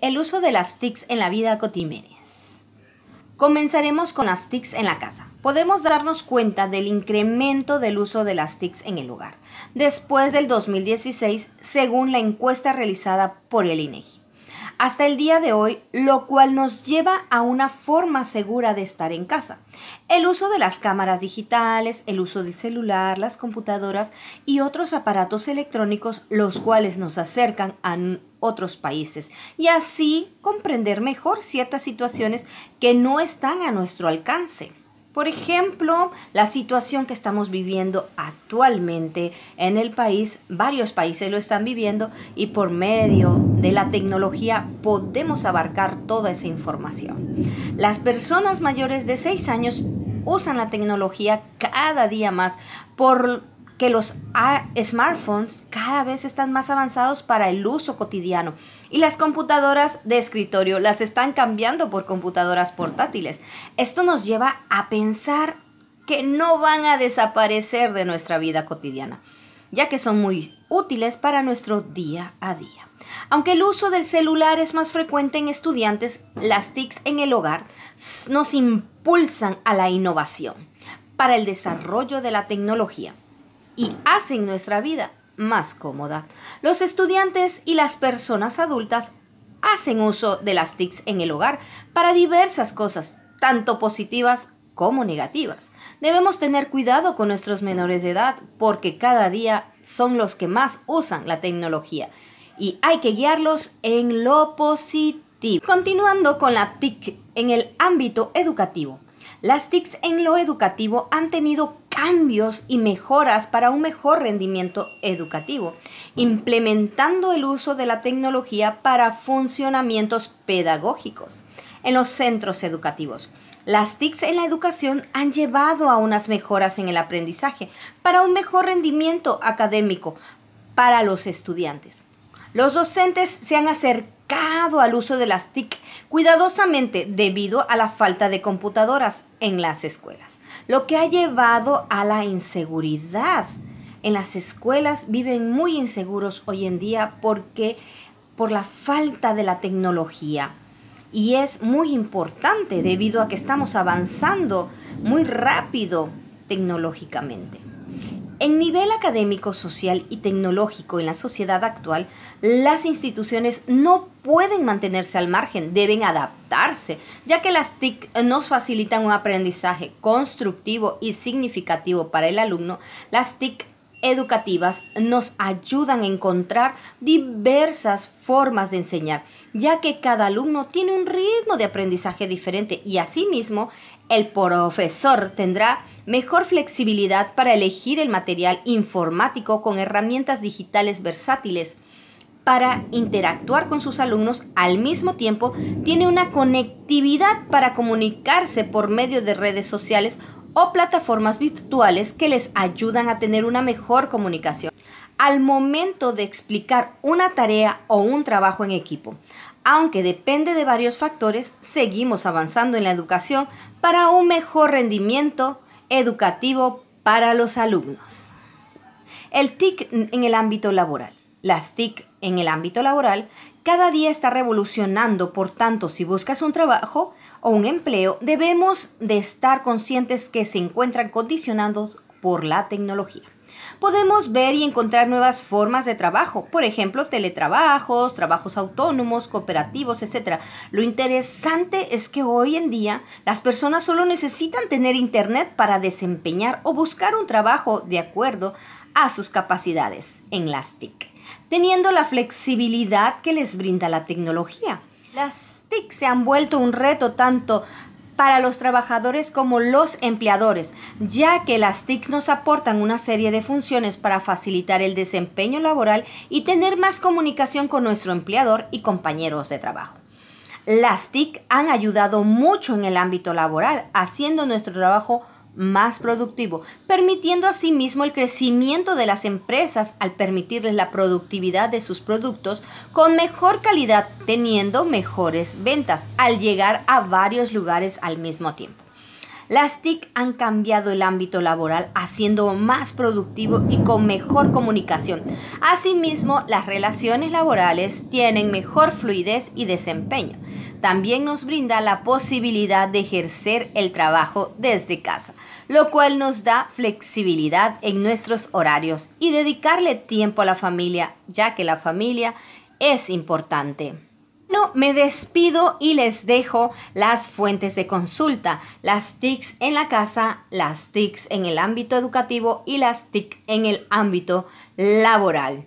el uso de las TICs en la vida cotidiana. Comenzaremos con las TICs en la casa. Podemos darnos cuenta del incremento del uso de las TICs en el lugar después del 2016, según la encuesta realizada por el INEGI hasta el día de hoy, lo cual nos lleva a una forma segura de estar en casa. El uso de las cámaras digitales, el uso del celular, las computadoras y otros aparatos electrónicos, los cuales nos acercan a otros países y así comprender mejor ciertas situaciones que no están a nuestro alcance. Por ejemplo, la situación que estamos viviendo actualmente en el país, varios países lo están viviendo y por medio de la tecnología podemos abarcar toda esa información. Las personas mayores de 6 años usan la tecnología cada día más por que los ah, smartphones cada vez están más avanzados para el uso cotidiano y las computadoras de escritorio las están cambiando por computadoras portátiles. Esto nos lleva a pensar que no van a desaparecer de nuestra vida cotidiana, ya que son muy útiles para nuestro día a día. Aunque el uso del celular es más frecuente en estudiantes, las TICs en el hogar nos impulsan a la innovación para el desarrollo de la tecnología y hacen nuestra vida más cómoda. Los estudiantes y las personas adultas hacen uso de las TICs en el hogar para diversas cosas, tanto positivas como negativas. Debemos tener cuidado con nuestros menores de edad porque cada día son los que más usan la tecnología y hay que guiarlos en lo positivo. Continuando con la TIC en el ámbito educativo. Las TICs en lo educativo han tenido cambios y mejoras para un mejor rendimiento educativo, implementando el uso de la tecnología para funcionamientos pedagógicos en los centros educativos. Las TICs en la educación han llevado a unas mejoras en el aprendizaje para un mejor rendimiento académico para los estudiantes. Los docentes se han acercado al uso de las TIC cuidadosamente debido a la falta de computadoras en las escuelas, lo que ha llevado a la inseguridad. En las escuelas viven muy inseguros hoy en día porque por la falta de la tecnología. Y es muy importante debido a que estamos avanzando muy rápido tecnológicamente. En nivel académico, social y tecnológico en la sociedad actual, las instituciones no pueden mantenerse al margen, deben adaptarse, ya que las TIC nos facilitan un aprendizaje constructivo y significativo para el alumno. Las TIC educativas nos ayudan a encontrar diversas formas de enseñar, ya que cada alumno tiene un ritmo de aprendizaje diferente y asimismo el profesor tendrá mejor flexibilidad para elegir el material informático con herramientas digitales versátiles para interactuar con sus alumnos al mismo tiempo tiene una conectividad para comunicarse por medio de redes sociales o plataformas virtuales que les ayudan a tener una mejor comunicación al momento de explicar una tarea o un trabajo en equipo. Aunque depende de varios factores, seguimos avanzando en la educación para un mejor rendimiento educativo para los alumnos. El TIC en el ámbito laboral. Las TIC en el ámbito laboral cada día está revolucionando, por tanto, si buscas un trabajo o un empleo, debemos de estar conscientes que se encuentran condicionados por la tecnología. Podemos ver y encontrar nuevas formas de trabajo, por ejemplo, teletrabajos, trabajos autónomos, cooperativos, etc. Lo interesante es que hoy en día las personas solo necesitan tener internet para desempeñar o buscar un trabajo de acuerdo a sus capacidades en las TIC teniendo la flexibilidad que les brinda la tecnología. Las TIC se han vuelto un reto tanto para los trabajadores como los empleadores, ya que las TIC nos aportan una serie de funciones para facilitar el desempeño laboral y tener más comunicación con nuestro empleador y compañeros de trabajo. Las TIC han ayudado mucho en el ámbito laboral, haciendo nuestro trabajo más productivo, permitiendo asimismo el crecimiento de las empresas al permitirles la productividad de sus productos con mejor calidad, teniendo mejores ventas al llegar a varios lugares al mismo tiempo. Las TIC han cambiado el ámbito laboral haciendo más productivo y con mejor comunicación. Asimismo, las relaciones laborales tienen mejor fluidez y desempeño. También nos brinda la posibilidad de ejercer el trabajo desde casa lo cual nos da flexibilidad en nuestros horarios y dedicarle tiempo a la familia, ya que la familia es importante. No, me despido y les dejo las fuentes de consulta, las TIC en la casa, las TIC en el ámbito educativo y las TIC en el ámbito laboral.